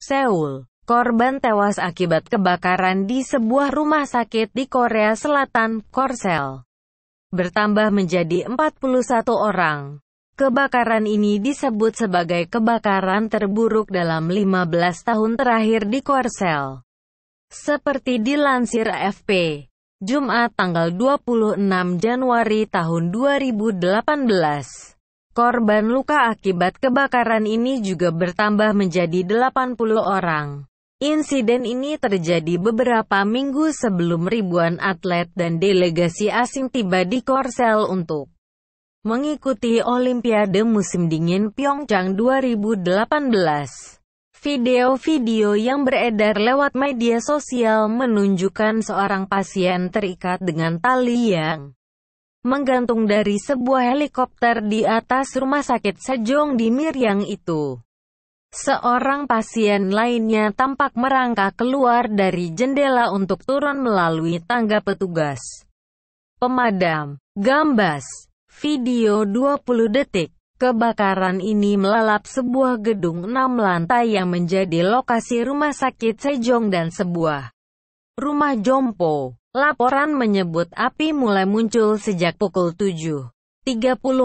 Seoul. Korban tewas akibat kebakaran di sebuah rumah sakit di Korea Selatan, Korsel. Bertambah menjadi 41 orang. Kebakaran ini disebut sebagai kebakaran terburuk dalam 15 tahun terakhir di Korsel. Seperti dilansir AFP, Jumat tanggal 26 Januari tahun 2018. Korban luka akibat kebakaran ini juga bertambah menjadi 80 orang. Insiden ini terjadi beberapa minggu sebelum ribuan atlet dan delegasi asing tiba di Korsel untuk mengikuti Olimpiade musim dingin Pyeongchang 2018. Video-video yang beredar lewat media sosial menunjukkan seorang pasien terikat dengan tali yang menggantung dari sebuah helikopter di atas rumah sakit Sejong di Miryang itu. Seorang pasien lainnya tampak merangkak keluar dari jendela untuk turun melalui tangga petugas. Pemadam, gambas, video 20 detik. Kebakaran ini melalap sebuah gedung enam lantai yang menjadi lokasi rumah sakit Sejong dan sebuah rumah jompo. Laporan menyebut api mulai muncul sejak pukul 7.30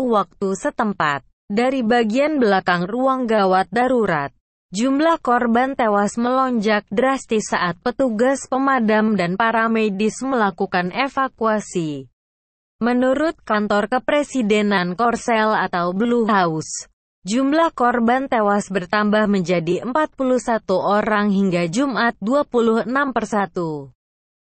waktu setempat dari bagian belakang ruang gawat darurat. Jumlah korban tewas melonjak drastis saat petugas pemadam dan para medis melakukan evakuasi. Menurut kantor kepresidenan Korsel atau Blue House, jumlah korban tewas bertambah menjadi 41 orang hingga Jumat 26 persatu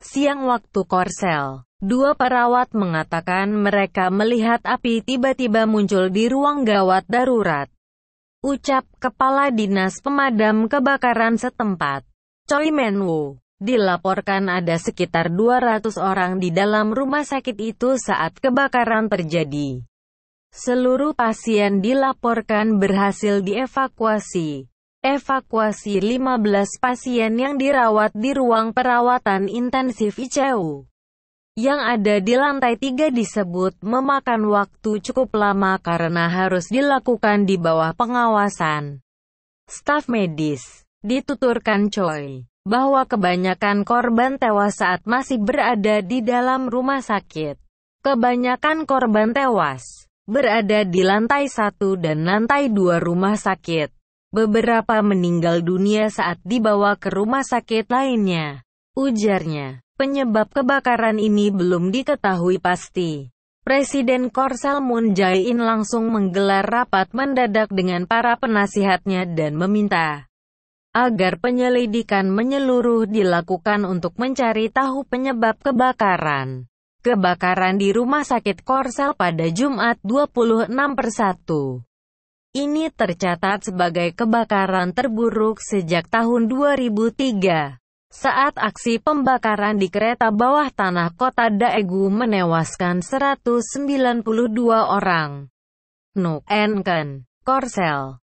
siang waktu Korsel. Dua perawat mengatakan mereka melihat api tiba-tiba muncul di ruang gawat darurat. Ucap Kepala Dinas Pemadam Kebakaran setempat, Choi Menwoo, Dilaporkan ada sekitar 200 orang di dalam rumah sakit itu saat kebakaran terjadi. Seluruh pasien dilaporkan berhasil dievakuasi evakuasi 15 pasien yang dirawat di ruang perawatan intensif ICU yang ada di lantai tiga disebut memakan waktu cukup lama karena harus dilakukan di bawah pengawasan staf medis. Dituturkan Choi bahwa kebanyakan korban tewas saat masih berada di dalam rumah sakit. Kebanyakan korban tewas berada di lantai satu dan lantai dua rumah sakit. Beberapa meninggal dunia saat dibawa ke rumah sakit lainnya. Ujarnya, penyebab kebakaran ini belum diketahui pasti. Presiden Korsel Moon Jae-in langsung menggelar rapat mendadak dengan para penasihatnya dan meminta agar penyelidikan menyeluruh dilakukan untuk mencari tahu penyebab kebakaran. Kebakaran di rumah sakit Korsel pada Jumat 26 persatu. Ini tercatat sebagai kebakaran terburuk sejak tahun 2003. Saat aksi pembakaran di kereta bawah tanah kota Daegu menewaskan 192 orang. Nuk Enken, Korsel